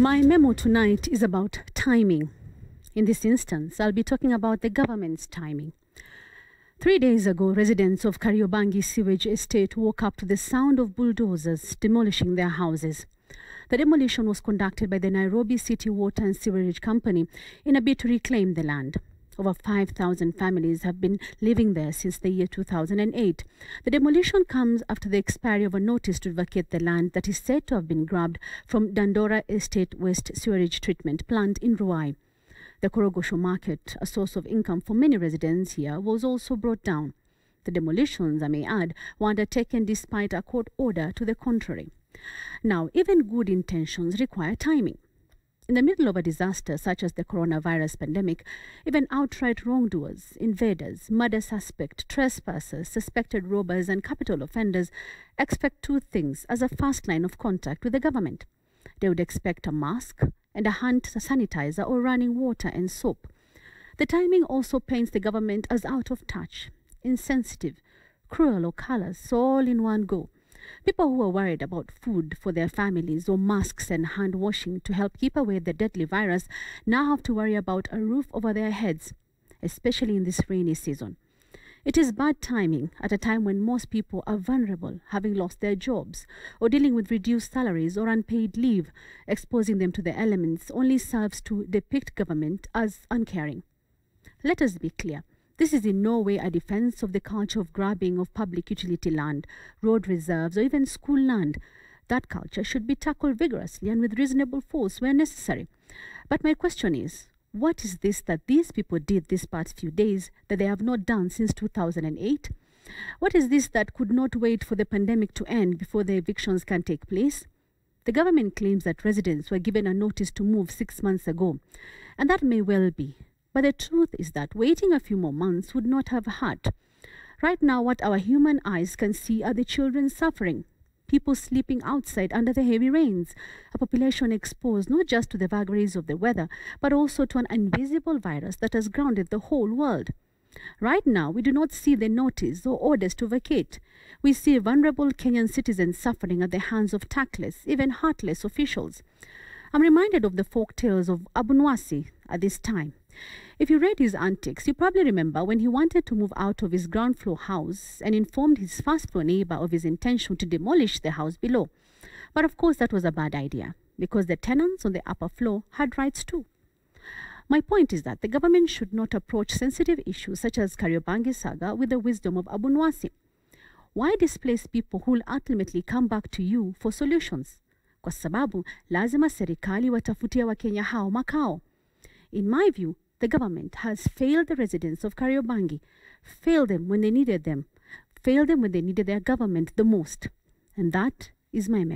My memo tonight is about timing. In this instance, I'll be talking about the government's timing. Three days ago, residents of Kariobangi sewage estate woke up to the sound of bulldozers demolishing their houses. The demolition was conducted by the Nairobi City Water and Sewerage Company in a bid to reclaim the land. Over 5,000 families have been living there since the year 2008. The demolition comes after the expiry of a notice to vacate the land that is said to have been grabbed from Dandora Estate West Sewerage Treatment Plant in Ruai. The Korogosho market, a source of income for many residents here, was also brought down. The demolitions, I may add, were undertaken despite a court order to the contrary. Now, even good intentions require timing. In the middle of a disaster such as the coronavirus pandemic, even outright wrongdoers, invaders, murder suspects, trespassers, suspected robbers, and capital offenders expect two things as a first line of contact with the government. They would expect a mask and a hand sanitizer or running water and soap. The timing also paints the government as out of touch, insensitive, cruel, or callous, all in one go. People who are worried about food for their families or masks and hand washing to help keep away the deadly virus now have to worry about a roof over their heads, especially in this rainy season. It is bad timing at a time when most people are vulnerable, having lost their jobs or dealing with reduced salaries or unpaid leave. Exposing them to the elements only serves to depict government as uncaring. Let us be clear this is in no way a defense of the culture of grabbing of public utility land, road reserves, or even school land. That culture should be tackled vigorously and with reasonable force where necessary. But my question is what is this that these people did these past few days that they have not done since 2008? What is this that could not wait for the pandemic to end before the evictions can take place? The government claims that residents were given a notice to move six months ago, and that may well be. But the truth is that waiting a few more months would not have hurt. Right now, what our human eyes can see are the children suffering, people sleeping outside under the heavy rains, a population exposed not just to the vagaries of the weather, but also to an invisible virus that has grounded the whole world. Right now, we do not see the notice or orders to vacate. We see vulnerable Kenyan citizens suffering at the hands of tactless, even heartless officials. I'm reminded of the folk tales of Abunwasi at this time. If you read his antics, you probably remember when he wanted to move out of his ground floor house and informed his first floor neighbor of his intention to demolish the house below. But of course, that was a bad idea because the tenants on the upper floor had rights too. My point is that the government should not approach sensitive issues such as Kariobangi saga with the wisdom of Abu Nwasi. Why displace people who will ultimately come back to you for solutions? Kwa sababu lazima serikali watafutia Wakenya hao makao. In my view, the government has failed the residents of Kariobangi, failed them when they needed them, failed them when they needed their government the most. And that is my memory.